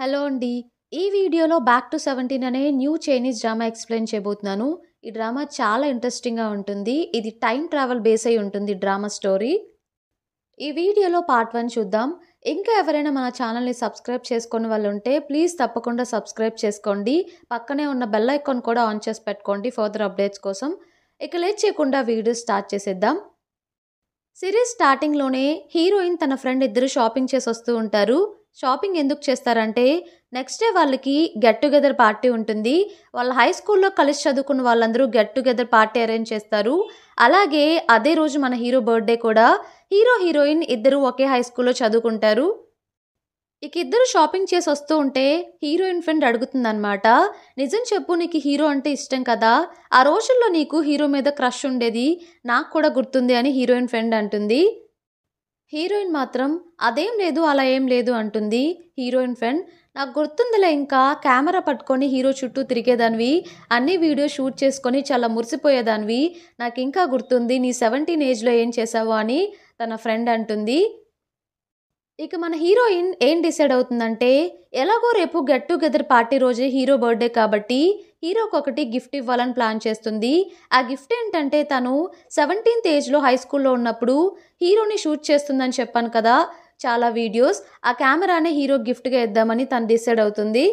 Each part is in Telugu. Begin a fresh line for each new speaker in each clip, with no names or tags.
హలో అండి ఈ వీడియోలో బ్యాక్ టు సెవెంటీన్ అనే న్యూ చైనీస్ డ్రామా ఎక్స్ప్లెయిన్ చేయబోతున్నాను ఈ డ్రామా చాలా ఇంట్రెస్టింగ్గా ఉంటుంది ఇది టైం ట్రావెల్ బేస్ అయి ఉంటుంది డ్రామా స్టోరీ ఈ వీడియోలో పార్ట్ వన్ చూద్దాం ఇంకా ఎవరైనా మన ఛానల్ని సబ్స్క్రైబ్ చేసుకుని వాళ్ళు ఉంటే ప్లీజ్ తప్పకుండా సబ్స్క్రైబ్ చేసుకోండి పక్కనే ఉన్న బెల్ ఐకాన్ కూడా ఆన్ చేసి పెట్టుకోండి ఫర్దర్ అప్డేట్స్ కోసం ఇక లేట్ చేయకుండా వీడియో స్టార్ట్ చేసేద్దాం సిరీస్ స్టార్టింగ్లోనే హీరోయిన్ తన ఫ్రెండ్ ఇద్దరు షాపింగ్ చేసి వస్తూ ఉంటారు షాపింగ్ ఎందుకు చేస్తారంటే నెక్స్ట్ డే వాళ్ళకి గెట్ టుగెదర్ పార్టీ ఉంటుంది వాళ్ళ హై స్కూల్లో కలిసి చదువుకున్న వాళ్ళందరూ గెట్ టుగెదర్ పార్టీ అరేంజ్ చేస్తారు అలాగే అదే రోజు మన హీరో బర్త్డే కూడా హీరో హీరోయిన్ ఇద్దరు ఒకే హై స్కూల్లో చదువుకుంటారు ఇక ఇద్దరు షాపింగ్ చేసి వస్తూ ఉంటే హీరోయిన్ ఫ్రెండ్ అడుగుతుందనమాట నిజం చెప్పు నీకు హీరో అంటే ఇష్టం కదా ఆ రోజుల్లో నీకు హీరో మీద క్రష్ ఉండేది నాకు కూడా గుర్తుంది అని హీరోయిన్ ఫ్రెండ్ అంటుంది హీరోయిన్ మాత్రం అదేం లేదు అలా ఏం లేదు అంటుంది హీరోయిన్ ఫ్రెండ్ నాకు గుర్తుందిలే ఇంకా కెమెరా పట్టుకొని హీరో చుట్టూ తిరిగేదానివి అన్ని వీడియో షూట్ చేసుకొని చాలా మురిసిపోయేదానివి నాకు ఇంకా గుర్తుంది నీ సెవెంటీన్ ఏజ్లో ఏం చేసావు అని తన ఫ్రెండ్ అంటుంది ఇక మన హీరోయిన్ ఏం డిసైడ్ అవుతుందంటే ఎలాగో రేపు గెట్ టుగెదర్ పార్టీ రోజే హీరో బర్త్డే కాబట్టి హీరోకి ఒకటి గిఫ్ట్ ఇవ్వాలని ప్లాన్ చేస్తుంది ఆ గిఫ్ట్ ఏంటంటే తను సెవెంటీన్త్ ఏజ్లో హై స్కూల్లో ఉన్నప్పుడు హీరోని షూట్ చేస్తుందని చెప్పాను కదా చాలా వీడియోస్ ఆ కెమెరానే హీరో గిఫ్ట్గా ఇద్దామని తను డిసైడ్ అవుతుంది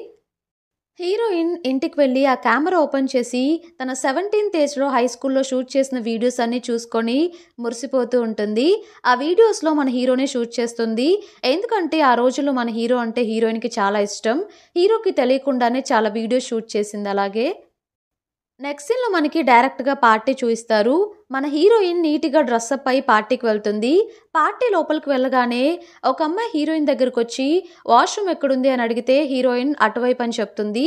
హీరోయిన్ ఇంటికి వెళ్ళి ఆ కెమెరా ఓపెన్ చేసి తన సెవెంటీన్త్ ఏజ్లో హై స్కూల్లో షూట్ చేసిన వీడియోస్ అన్నీ చూసుకొని మురిసిపోతూ ఉంటుంది ఆ వీడియోస్లో మన హీరోనే షూట్ చేస్తుంది ఎందుకంటే ఆ రోజుల్లో మన హీరో అంటే హీరోయిన్కి చాలా ఇష్టం హీరోకి తెలియకుండానే చాలా వీడియోస్ షూట్ చేసింది అలాగే నెక్స్ట్ సీన్లో మనకి డైరెక్ట్గా పార్టీ చూపిస్తారు మన హీరోయిన్ నీట్గా డ్రెస్అప్ అయ్యి పార్టీకి వెళ్తుంది పార్టీ లోపలికి వెళ్ళగానే ఒక అమ్మాయి హీరోయిన్ దగ్గరకు వచ్చి వాష్రూమ్ ఎక్కడుంది అని అడిగితే హీరోయిన్ అటువైపు అని చెప్తుంది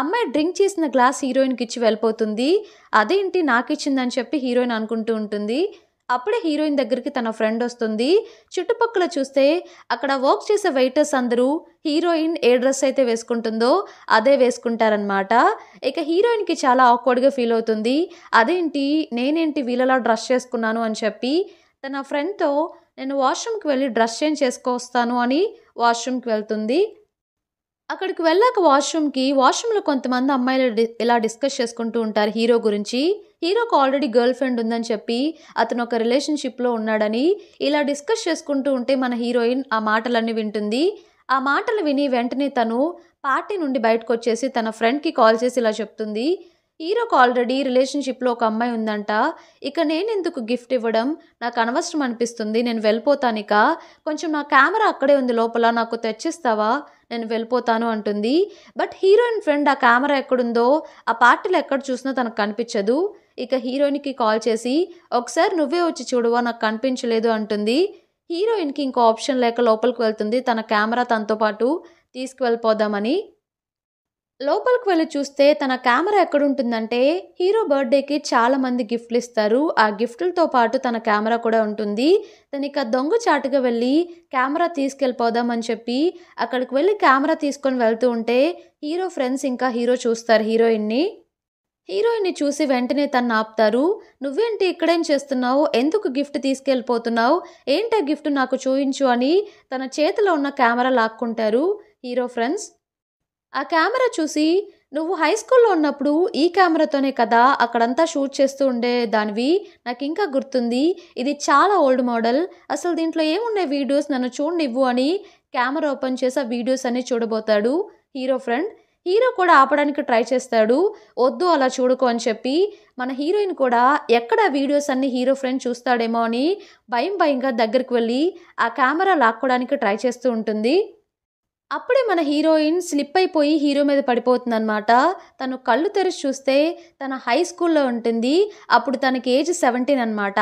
అమ్మాయి డ్రింక్ చేసిన గ్లాస్ హీరోయిన్కి ఇచ్చి వెళ్ళిపోతుంది అదేంటి నాకు ఇచ్చిందని చెప్పి హీరోయిన్ అనుకుంటూ ఉంటుంది అప్పుడే హీరోయిన్ దగ్గరికి తన ఫ్రెండ్ వస్తుంది చుట్టుపక్కల చూస్తే అక్కడ వర్క్ చేసే వెయిటర్స్ అందరూ హీరోయిన్ ఏ డ్రెస్ అయితే వేసుకుంటుందో అదే వేసుకుంటారనమాట ఇక హీరోయిన్కి చాలా ఆక్వర్డ్గా ఫీల్ అవుతుంది అదేంటి నేనేంటి వీళ్ళలా డ్రెస్ చేసుకున్నాను అని చెప్పి తన ఫ్రెండ్తో నేను వాష్రూమ్కి వెళ్ళి డ్రెస్ చేంజ్ చేసుకొస్తాను అని వాష్రూమ్కి వెళ్తుంది అక్కడికి వెళ్ళాక వాష్రూమ్కి వాష్రూమ్లో కొంతమంది అమ్మాయిలు ఇలా డిస్కస్ చేసుకుంటూ ఉంటారు హీరో గురించి హీరోకు ఆల్రెడీ గర్ల్ ఫ్రెండ్ ఉందని చెప్పి అతను ఒక రిలేషన్షిప్లో ఉన్నాడని ఇలా డిస్కస్ చేసుకుంటూ ఉంటే మన హీరోయిన్ ఆ మాటలన్నీ వింటుంది ఆ మాటలు విని వెంటనే తను పార్టీ నుండి బయటకు వచ్చేసి తన ఫ్రెండ్కి కాల్ చేసి ఇలా చెప్తుంది హీరోకు ఆల్రెడీ రిలేషన్షిప్లో ఒక అమ్మాయి ఉందంట ఇక నేను ఎందుకు గిఫ్ట్ ఇవ్వడం నాకు అనవసరం అనిపిస్తుంది నేను వెళ్ళిపోతాను ఇక కొంచెం నా కెమెరా అక్కడే ఉంది లోపల నాకు తెచ్చిస్తావా నేను వెళ్ళిపోతాను అంటుంది బట్ హీరోయిన్ ఫ్రెండ్ ఆ కెమెరా ఎక్కడుందో ఆ పార్టీలో ఎక్కడ చూసినా తనకు కనిపించదు ఇక హీరోయిన్కి కాల్ చేసి ఒకసారి నువ్వే వచ్చి చూడవా నాకు కనిపించలేదు అంటుంది హీరోయిన్కి ఇంకో ఆప్షన్ లేక లోపలికి వెళ్తుంది తన కెమెరా తనతో పాటు తీసుకువెళ్ళిపోదామని లోపలికి వెళ్ళి చూస్తే తన కెమెరా ఎక్కడుంటుందంటే హీరో బర్త్డేకి చాలా మంది గిఫ్ట్లు ఇస్తారు ఆ గిఫ్ట్లతో పాటు తన కెమెరా కూడా ఉంటుంది తనకి ఇక దొంగ చాటుగా వెళ్ళి కెమెరా తీసుకెళ్ళిపోదామని చెప్పి అక్కడికి వెళ్ళి కెమెరా తీసుకొని వెళ్తూ ఉంటే హీరో ఫ్రెండ్స్ ఇంకా హీరో చూస్తారు హీరోయిన్ని హీరోయిన్ని చూసి వెంటనే తను ఆపుతారు నువ్వేంటి ఇక్కడేం చేస్తున్నావు ఎందుకు గిఫ్ట్ తీసుకెళ్ళిపోతున్నావు ఏంటా గిఫ్ట్ నాకు చూయించు అని తన చేతిలో ఉన్న కెమెరా లాక్కుంటారు హీరో ఫ్రెండ్స్ ఆ కెమెరా చూసి నువ్వు హై స్కూల్లో ఉన్నప్పుడు ఈ కెమెరాతోనే కదా అక్కడంతా షూట్ చేస్తూ ఉండే దానివి నాకు ఇంకా గుర్తుంది ఇది చాలా ఓల్డ్ మోడల్ అసలు దీంట్లో ఏమున్నాయి వీడియోస్ నన్ను చూడనివ్వు అని కెమెరా ఓపెన్ చేసి ఆ వీడియోస్ అన్నీ చూడబోతాడు హీరో ఫ్రెండ్ హీరో కూడా ఆపడానికి ట్రై చేస్తాడు వద్దు అలా చూడుకో అని చెప్పి మన హీరోయిన్ కూడా ఎక్కడ వీడియోస్ అన్ని హీరో ఫ్రెండ్ చూస్తాడేమో అని భయం భయంగా దగ్గరికి వెళ్ళి ఆ కెమెరా లాక్కోవడానికి ట్రై చేస్తూ ఉంటుంది అప్పుడే మన హీరోయిన్ స్లిప్ అయిపోయి హీరో మీద పడిపోతుంది అనమాట తను కళ్ళు తెరిచి చూస్తే తన హై స్కూల్లో ఉంటుంది అప్పుడు తనకి ఏజ్ సెవెంటీన్ అనమాట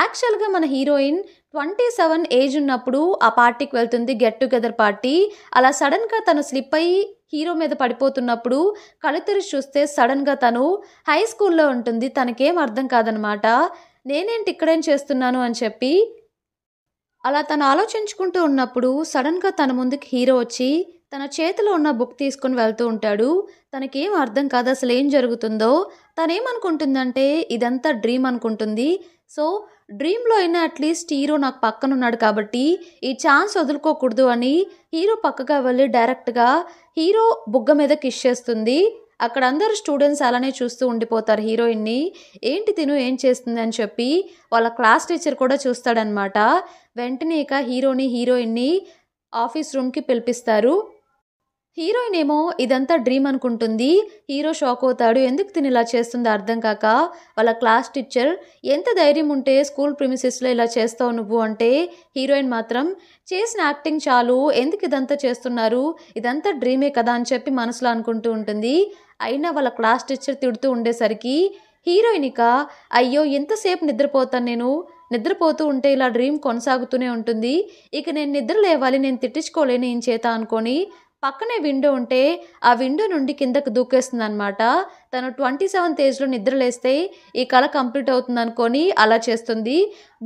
యాక్చువల్గా మన హీరోయిన్ ట్వంటీ సెవెన్ ఏజ్ ఉన్నప్పుడు ఆ పార్టీకి వెళ్తుంది గెట్ టుగెదర్ పార్టీ అలా సడన్గా తను స్లిప్ అయ్యి హీరో మీద పడిపోతున్నప్పుడు కళ్ళు తెరిచి చూస్తే సడన్గా తను హై స్కూల్లో ఉంటుంది తనకేం అర్థం కాదనమాట నేనేంటి ఇక్కడేం చేస్తున్నాను అని చెప్పి అలా తను ఆలోచించుకుంటూ ఉన్నప్పుడు సడన్గా తన ముందుకు హీరో వచ్చి తన చేతిలో ఉన్న బుక్ తీసుకుని వెళ్తూ ఉంటాడు తనకేం అర్థం కాదు అసలు ఏం జరుగుతుందో తనేమనుకుంటుందంటే ఇదంతా డ్రీమ్ అనుకుంటుంది సో డ్రీమ్లో అయినా అట్లీస్ట్ హీరో నాకు పక్కన ఉన్నాడు కాబట్టి ఈ ఛాన్స్ వదులుకోకూడదు అని హీరో పక్కగా వెళ్ళి డైరెక్ట్గా హీరో బుగ్గ మీద కిష్ చేస్తుంది అక్కడ అందరు స్టూడెంట్స్ అలానే చూస్తూ ఉండిపోతారు హీరోయిన్ని ఏంటి తిను ఏం చేస్తుంది అని చెప్పి వాళ్ళ క్లాస్ టీచర్ కూడా చూస్తాడనమాట వెంటనే ఇక హీరోని హీరోయిన్ని ఆఫీస్ రూమ్కి పిలిపిస్తారు హీరోయిన్ ఏమో ఇదంతా డ్రీమ్ అనుకుంటుంది హీరో షాక్ అవుతాడు ఎందుకు తిని ఇలా చేస్తుందో అర్థం కాక వాళ్ళ క్లాస్ టీచర్ ఎంత ధైర్యం ఉంటే స్కూల్ ప్రిమిసెస్లో ఇలా చేస్తావు నువ్వు అంటే హీరోయిన్ మాత్రం చేసిన యాక్టింగ్ చాలు ఎందుకు ఇదంతా చేస్తున్నారు ఇదంతా డ్రీమే కదా అని చెప్పి మనసులో అనుకుంటూ ఉంటుంది అయినా వాళ్ళ క్లాస్ టీచర్ తిడుతూ ఉండేసరికి ఇక అయ్యో ఎంతసేపు నిద్రపోతాను నేను నిద్రపోతూ ఉంటే ఇలా డ్రీమ్ కొనసాగుతూనే ఉంటుంది ఇక నేను నిద్ర లేవాలి నేను తిట్టించుకోలేను ఏం చేత అనుకొని పక్కనే విండో ఉంటే ఆ విండో నుండి కిందకు దూకేస్తుంది అనమాట తను ట్వంటీ సెవెంత్ ఏజ్లో నిద్రలేస్తే ఈ కళ కంప్లీట్ అవుతుంది అనుకొని అలా చేస్తుంది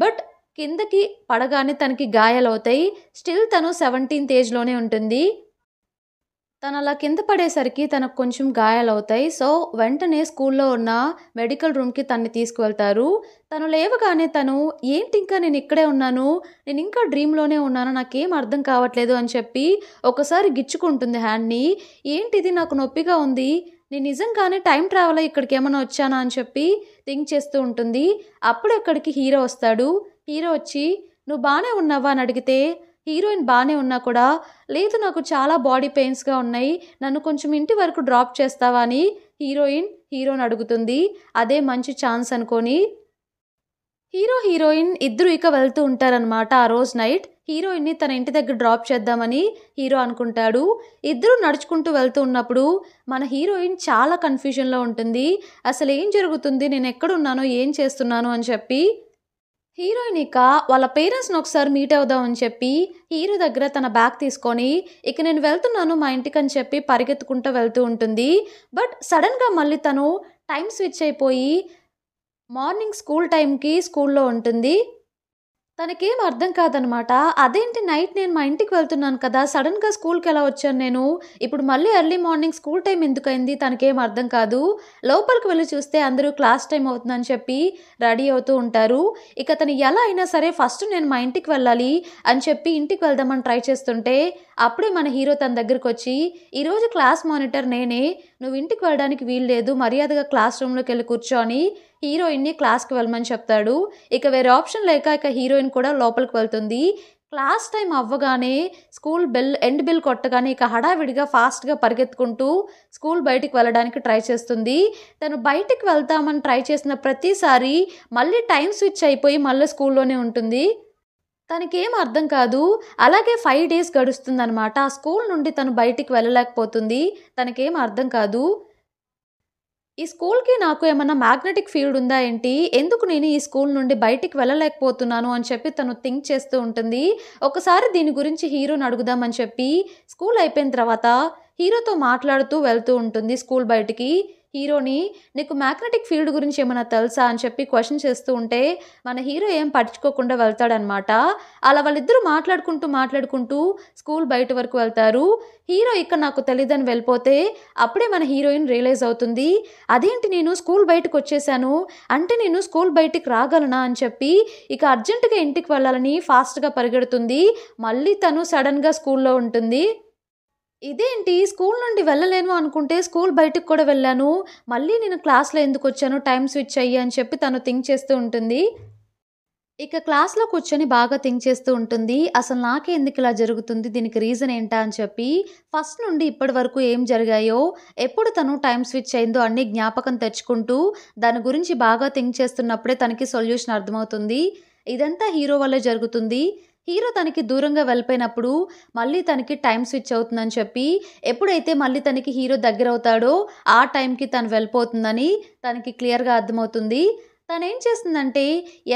బట్ కిందకి పడగానే తనకి గాయాలవుతాయి స్టిల్ తను సెవెంటీన్త్ ఏజ్లోనే ఉంటుంది తను అలా కింద పడేసరికి తనకు కొంచెం గాయాలవుతాయి సో వెంటనే స్కూల్లో ఉన్న మెడికల్ రూమ్కి తన్ని తీసుకువెళ్తారు తను లేవగానే తను ఏంటి ఇంకా నేను ఇక్కడే ఉన్నాను నేను ఇంకా డ్రీమ్లోనే ఉన్నాను నాకేం అర్థం కావట్లేదు అని చెప్పి ఒకసారి గిచ్చుకుంటుంది హ్యాండ్ని ఏంటిది నాకు నొప్పిగా ఉంది నేను నిజంగానే టైం ట్రావెల్ ఇక్కడికి ఏమైనా వచ్చానా అని చెప్పి థింక్ చేస్తూ ఉంటుంది అప్పుడు అక్కడికి హీరో వస్తాడు హీరో వచ్చి నువ్వు బాగానే ఉన్నావా అని అడిగితే హీరోయిన్ బాగానే ఉన్నా కూడా లేదు నాకు చాలా బాడీ పెయిన్స్గా ఉన్నాయి నన్ను కొంచెం ఇంటి వరకు డ్రాప్ చేస్తావా అని హీరోయిన్ హీరోని అడుగుతుంది అదే మంచి ఛాన్స్ అనుకొని హీరో హీరోయిన్ ఇద్దరు ఇక వెళ్తూ ఉంటారనమాట ఆ రోజు నైట్ హీరోయిన్ని తన ఇంటి దగ్గర డ్రాప్ చేద్దామని హీరో అనుకుంటాడు ఇద్దరు నడుచుకుంటూ వెళ్తూ ఉన్నప్పుడు మన హీరోయిన్ చాలా కన్ఫ్యూజన్లో ఉంటుంది అసలు ఏం జరుగుతుంది నేను ఎక్కడున్నానో ఏం చేస్తున్నాను అని చెప్పి హీరోయిన్ ఇక వాళ్ళ పేరెంట్స్ని ఒకసారి మీట్ అవుదాం అని చెప్పి హీరో దగ్గర తన బ్యాగ్ తీసుకొని ఇక నేను వెళ్తున్నాను మా ఇంటికని చెప్పి పరిగెత్తుకుంటూ వెళ్తూ ఉంటుంది బట్ సడన్గా మళ్ళీ తను టైం స్విచ్ అయిపోయి మార్నింగ్ స్కూల్ టైంకి స్కూల్లో ఉంటుంది తనకేం అర్థం కాదనమాట అదేంటి నైట్ నేను మా ఇంటికి వెళ్తున్నాను కదా సడన్గా స్కూల్కి ఎలా వచ్చాను నేను ఇప్పుడు మళ్ళీ ఎర్లీ మార్నింగ్ స్కూల్ టైం ఎందుకైంది తనకేం అర్థం కాదు లోపలికి వెళ్ళి చూస్తే అందరూ క్లాస్ టైం అవుతుందని చెప్పి రెడీ అవుతూ ఉంటారు ఇక తను ఎలా అయినా సరే ఫస్ట్ నేను మా ఇంటికి వెళ్ళాలి అని చెప్పి ఇంటికి వెళ్దామని ట్రై చేస్తుంటే అప్పుడే మన హీరో తన దగ్గరికి వచ్చి ఈరోజు క్లాస్ మానిటర్ నేనే నువ్వు ఇంటికి వెళ్ళడానికి వీలు లేదు మర్యాదగా క్లాస్ రూమ్లోకి వెళ్ళి కూర్చొని హీరోయిన్ని క్లాస్కి వెళ్ళమని చెప్తాడు ఇక వేరే ఆప్షన్ లేక ఇక హీరోయిన్ కూడా లోపలికి వెళ్తుంది క్లాస్ టైం అవ్వగానే స్కూల్ బెల్ ఎండ్ బెల్ కొట్టగానే ఇక హడావిడిగా ఫాస్ట్గా పరిగెత్తుకుంటూ స్కూల్ బయటికి వెళ్ళడానికి ట్రై చేస్తుంది తను బయటికి వెళ్తామని ట్రై చేసిన ప్రతిసారి మళ్ళీ టైం స్విచ్ అయిపోయి మళ్ళీ స్కూల్లోనే ఉంటుంది తనకేం అర్థం కాదు అలాగే ఫైవ్ డేస్ గడుస్తుందనమాట ఆ స్కూల్ నుండి తను బయటికి వెళ్ళలేకపోతుంది తనకేం అర్థం కాదు ఈ స్కూల్కి నాకు ఏమన్నా మ్యాగ్నెటిక్ ఫీల్డ్ ఉందా ఏంటి ఎందుకు నేను ఈ స్కూల్ నుండి బయటికి వెళ్ళలేకపోతున్నాను అని చెప్పి తను థింక్ చేస్తూ ఉంటుంది ఒకసారి దీని గురించి హీరోని అడుగుదామని చెప్పి స్కూల్ అయిపోయిన తర్వాత హీరోతో మాట్లాడుతూ వెళ్తూ ఉంటుంది స్కూల్ బయటికి హీరోని నీకు మ్యాగ్నెటిక్ ఫీల్డ్ గురించి ఏమైనా తెలుసా అని చెప్పి క్వశ్చన్ చేస్తూ ఉంటే మన హీరో ఏం పట్టించుకోకుండా వెళ్తాడనమాట అలా వాళ్ళిద్దరూ మాట్లాడుకుంటూ మాట్లాడుకుంటూ స్కూల్ బయట వరకు వెళ్తారు హీరో ఇక్కడ నాకు తెలియదని వెళ్ళిపోతే అప్పుడే మన హీరోయిన్ రియలైజ్ అవుతుంది అదేంటి నేను స్కూల్ బయటకు వచ్చేసాను అంటే నేను స్కూల్ బయటికి రాగలనా అని చెప్పి ఇక అర్జెంటుగా ఇంటికి వెళ్ళాలని ఫాస్ట్గా పరిగెడుతుంది మళ్ళీ తను సడన్గా స్కూల్లో ఉంటుంది ఇదేంటి స్కూల్ నుండి వెళ్ళలేను అనుకుంటే స్కూల్ బయటకు కూడా వెళ్ళాను మళ్ళీ నేను క్లాస్లో ఎందుకు వచ్చాను టైం స్విచ్ అయ్యి అని చెప్పి తను థింక్ చేస్తూ ఉంటుంది ఇక క్లాస్లో కూర్చొని బాగా థింక్ చేస్తూ ఉంటుంది అసలు నాకే ఎందుకు ఇలా జరుగుతుంది దీనికి రీజన్ ఏంటా అని చెప్పి ఫస్ట్ నుండి ఇప్పటి వరకు ఏం జరిగాయో ఎప్పుడు తను టైం స్విచ్ అయిందో అన్ని జ్ఞాపకం తెచ్చుకుంటూ దాని గురించి బాగా థింక్ చేస్తున్నప్పుడే తనకి సొల్యూషన్ అర్థమవుతుంది ఇదంతా హీరో వల్ల జరుగుతుంది హీరో తనకి దూరంగా వెళ్ళిపోయినప్పుడు మళ్ళీ తనకి టైం స్విచ్ అవుతుందని చెప్పి ఎప్పుడైతే మళ్ళీ తనకి హీరో దగ్గర అవుతాడో ఆ టైంకి తను వెళ్ళిపోతుందని తనకి క్లియర్గా అర్థమవుతుంది తను ఏం చేస్తుందంటే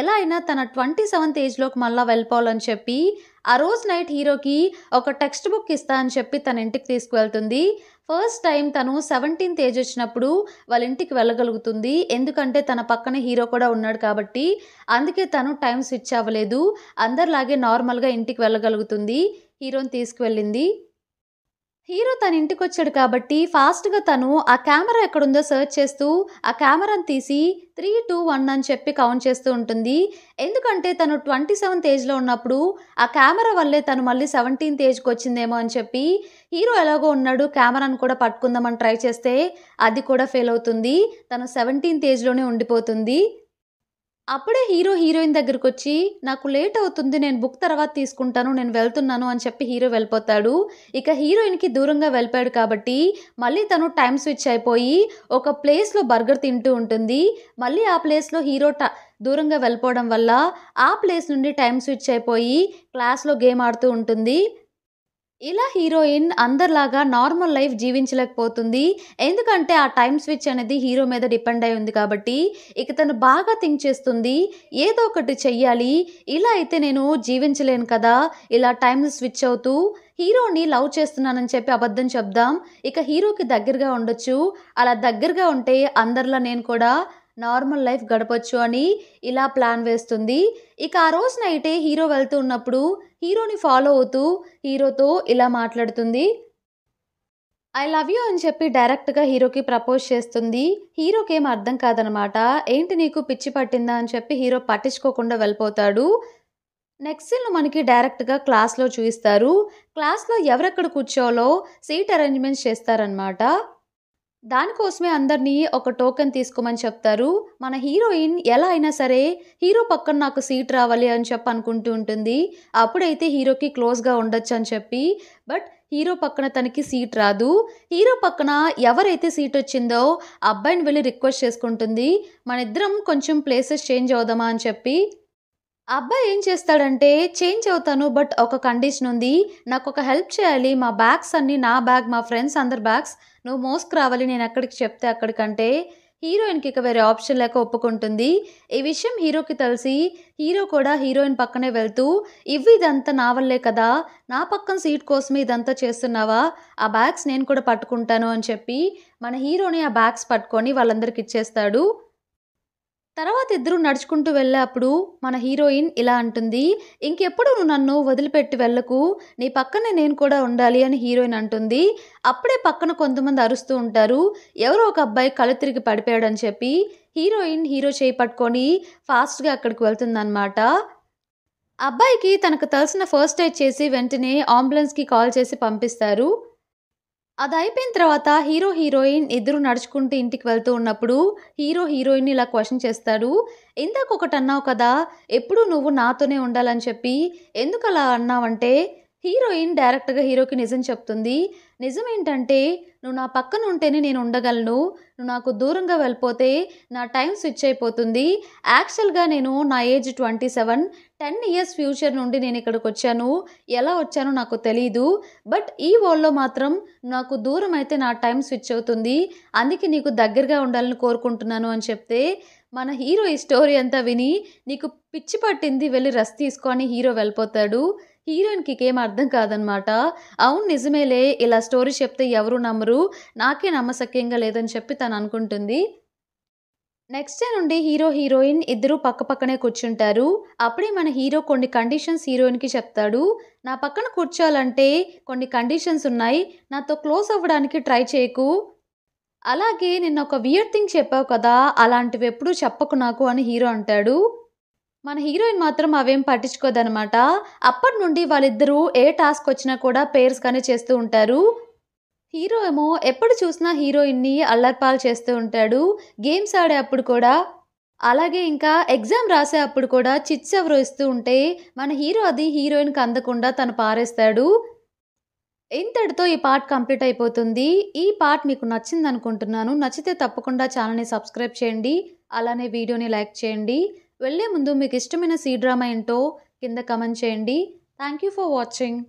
ఎలా అయినా తన ట్వంటీ సెవెంత్ ఏజ్లోకి మళ్ళీ వెళ్ళిపోవాలని చెప్పి ఆ రోజు నైట్ హీరోకి ఒక టెక్స్ట్ బుక్ ఇస్తా అని చెప్పి తన ఇంటికి తీసుకువెళ్తుంది ఫస్ట్ టైం తను సెవెంటీన్త్ ఏజ్ వచ్చినప్పుడు వాళ్ళ ఇంటికి వెళ్ళగలుగుతుంది ఎందుకంటే తన పక్కన హీరో కూడా ఉన్నాడు కాబట్టి అందుకే తను టైం స్విచ్ అవ్వలేదు అందరిలాగే నార్మల్గా ఇంటికి వెళ్ళగలుగుతుంది హీరోని తీసుకువెళ్ళింది హీరో తన ఇంటికి వచ్చాడు కాబట్టి ఫాస్ట్గా తను ఆ కెమెరా ఎక్కడుందో సర్చ్ చేస్తూ ఆ కెమెరాను తీసి త్రీ టూ వన్ అని చెప్పి కౌంట్ చేస్తూ ఉంటుంది ఎందుకంటే తను ట్వంటీ సెవెంత్ ఏజ్లో ఉన్నప్పుడు ఆ కెమెరా వల్లే తను మళ్ళీ సెవెంటీన్త్ ఏజ్కి వచ్చిందేమో అని చెప్పి హీరో ఎలాగో ఉన్నాడు కెమెరాను కూడా పట్టుకుందామని ట్రై చేస్తే అది కూడా ఫెయిల్ అవుతుంది తను సెవెంటీన్త్ ఏజ్లోనే ఉండిపోతుంది అప్పుడే హీరో హీరోయిన్ దగ్గరకు వచ్చి నాకు లేట్ అవుతుంది నేను బుక్ తర్వాత తీసుకుంటాను నేను వెళ్తున్నాను అని చెప్పి హీరో వెళ్ళిపోతాడు ఇక హీరోయిన్కి దూరంగా వెళ్ళిపోయాడు కాబట్టి మళ్ళీ తను టైం స్విచ్ అయిపోయి ఒక ప్లేస్లో బర్గర్ తింటూ ఉంటుంది మళ్ళీ ఆ ప్లేస్లో హీరో ట దూరంగా వెళ్ళిపోవడం వల్ల ఆ ప్లేస్ నుండి టైం స్విచ్ అయిపోయి క్లాస్లో గేమ్ ఆడుతూ ఉంటుంది ఇలా హీరోయిన్ అందరిలాగా నార్మల్ లైఫ్ జీవించలేకపోతుంది ఎందుకంటే ఆ టైం స్విచ్ అనేది హీరో మీద డిపెండ్ అయి ఉంది కాబట్టి ఇక తను బాగా థింక్ చేస్తుంది ఏదో ఒకటి చెయ్యాలి ఇలా అయితే నేను జీవించలేను కదా ఇలా టైం స్విచ్ అవుతూ హీరోని లవ్ చేస్తున్నానని చెప్పి అబద్ధం చెప్దాం ఇక హీరోకి దగ్గరగా ఉండొచ్చు అలా దగ్గరగా ఉంటే అందరిలా నేను కూడా నార్మల్ లైఫ్ గడపచ్చు అని ఇలా ప్లాన్ వేస్తుంది ఇక ఆ రోజు నైటే హీరో వెళ్తూ ఉన్నప్పుడు హీరోని ఫాలో అవుతూ హీరోతో ఇలా మాట్లాడుతుంది ఐ లవ్ యూ అని చెప్పి డైరెక్ట్గా హీరోకి ప్రపోజ్ చేస్తుంది హీరోకి ఏం అర్థం కాదనమాట ఏంటి నీకు పిచ్చి పట్టిందా అని చెప్పి హీరో పట్టించుకోకుండా వెళ్ళిపోతాడు నెక్స్ట్ సీన్లో మనకి డైరెక్ట్గా క్లాస్లో చూపిస్తారు క్లాస్లో ఎవరెక్కడ కూర్చోవాలో సీట్ అరేంజ్మెంట్స్ చేస్తారనమాట దానికోసమే అందరినీ ఒక టోకెన్ తీసుకోమని చెప్తారు మన హీరోయిన్ ఎలా అయినా సరే హీరో పక్కన నాకు సీట్ రావాలి అని చెప్పి అనుకుంటూ ఉంటుంది అప్పుడైతే హీరోకి క్లోజ్గా ఉండొచ్చు అని చెప్పి బట్ హీరో పక్కన తనకి సీట్ రాదు హీరో పక్కన ఎవరైతే సీట్ వచ్చిందో అబ్బాయిని వెళ్ళి రిక్వెస్ట్ చేసుకుంటుంది మన ఇద్దరం కొంచెం ప్లేసెస్ చేంజ్ అవుదామా అని చెప్పి అబ్బాయి ఏం చేస్తాడంటే చేంజ్ అవుతాను బట్ ఒక కండిషన్ ఉంది నాకు ఒక హెల్ప్ చేయాలి మా బ్యాగ్స్ అన్నీ నా బ్యాగ్ మా ఫ్రెండ్స్ అందరి బ్యాగ్స్ నువ్వు మోసుకురావాలి నేను ఎక్కడికి చెప్తే అక్కడికంటే హీరోయిన్కి ఇక వేరే ఆప్షన్ లేక ఒప్పుకుంటుంది ఈ విషయం హీరోకి తెలిసి హీరో కూడా హీరోయిన్ పక్కనే వెళ్తూ ఇవి ఇదంతా నా వల్లే కదా నా పక్కన సీట్ కోసమే ఇదంతా చేస్తున్నావా ఆ బ్యాగ్స్ నేను కూడా పట్టుకుంటాను అని చెప్పి మన హీరోని ఆ బ్యాగ్స్ పట్టుకొని వాళ్ళందరికి ఇచ్చేస్తాడు తర్వాత ఇద్దరు నడుచుకుంటూ వెళ్ళేప్పుడు మన హీరోయిన్ ఇలా అంటుంది ఇంకెప్పుడు నువ్వు నన్ను వదిలిపెట్టి వెళ్ళకు నీ పక్కనే నేను కూడా ఉండాలి అని హీరోయిన్ అంటుంది అప్పుడే పక్కన కొంతమంది అరుస్తూ ఉంటారు ఎవరో ఒక అబ్బాయి కళ్ళు తిరిగి పడిపోయాడని చెప్పి హీరోయిన్ హీరో చేయి పట్టుకొని ఫాస్ట్గా అక్కడికి వెళ్తుందన్నమాట అబ్బాయికి తనకు తెలిసిన ఫస్ట్ ఎయిడ్ చేసి వెంటనే అంబులెన్స్కి కాల్ చేసి పంపిస్తారు అది అయిపోయిన తర్వాత హీరో హీరోయిన్ ఇద్దరు నడుచుకుంటూ ఇంటికి వెళ్తూ ఉన్నప్పుడు హీరో హీరోయిన్ ఇలా క్వశ్చన్ చేస్తాడు ఇందాక ఒకటి అన్నావు కదా ఎప్పుడు నువ్వు నాతోనే ఉండాలని చెప్పి ఎందుకు అలా అన్నావంటే హీరోయిన్ డైరెక్ట్గా హీరోకి నిజం చెప్తుంది నిజం ఏంటంటే నువ్వు నా పక్కన ఉంటేనే నేను ఉండగలను నువ్వు నాకు దూరంగా వెళ్ళిపోతే నా టైం స్విచ్ అయిపోతుంది యాక్చువల్గా నేను నా age twenty seven ten years future నుండి నేను ఇక్కడికి వచ్చాను ఎలా వచ్చానో నాకు తెలీదు బట్ ఈ వరల్డ్లో మాత్రం నాకు దూరం అయితే నా టైం స్విచ్ అవుతుంది అందుకే నీకు దగ్గరగా ఉండాలని కోరుకుంటున్నాను అని చెప్తే మన హీరో ఈ స్టోరీ అంతా విని నీకు పిచ్చి పట్టింది వెళ్ళి రెస్ట్ తీసుకొని హీరో వెళ్ళిపోతాడు హీరోయిన్కి ఏం అర్థం కాదనమాట అవును నిజమేలే ఇలా స్టోరీ చెప్తే ఎవరు నమ్మరు నాకే నమ్మసక్యంగా లేదని చెప్పి తను అనుకుంటుంది నెక్స్ట్ డే నుండి హీరో హీరోయిన్ ఇద్దరూ పక్క పక్కనే కూర్చుంటారు అప్పుడే మన హీరో కొన్ని కండిషన్స్ హీరోయిన్కి చెప్తాడు నా పక్కన కూర్చోాలంటే కొన్ని కండిషన్స్ ఉన్నాయి నాతో క్లోజ్ అవ్వడానికి ట్రై చేయకు అలాగే నిన్న ఒక వియర్ థింగ్ చెప్పావు కదా అలాంటివి ఎప్పుడూ చెప్పకు నాకు అని హీరో అంటాడు మన హీరోయిన్ మాత్రం అవేం పట్టించుకోదనమాట అప్పటి నుండి వాళ్ళిద్దరూ ఏ టాస్క్ వచ్చినా కూడా పేర్స్గానే చేస్తూ ఉంటారు హీరో ఏమో ఎప్పుడు చూసినా హీరోయిన్ని అల్లర్పాలు చేస్తూ ఉంటాడు గేమ్స్ ఆడే అప్పుడు కూడా అలాగే ఇంకా ఎగ్జామ్ రాసే అప్పుడు కూడా చిట్స్ ఎవరు ఇస్తూ ఉంటే మన హీరో అది హీరోయిన్కి అందకుండా తను పారేస్తాడు ఇంతటితో ఈ పార్ట్ కంప్లీట్ అయిపోతుంది ఈ పార్ట్ మీకు నచ్చింది అనుకుంటున్నాను నచ్చితే తప్పకుండా ఛానల్ని సబ్స్క్రైబ్ చేయండి అలానే వీడియోని లైక్ చేయండి వెళ్లే ముందు మీకు ఇష్టమైన సీ డ్రామా ఏంటో కింద కమెంట్ చేయండి థ్యాంక్ యూ ఫర్ వాచింగ్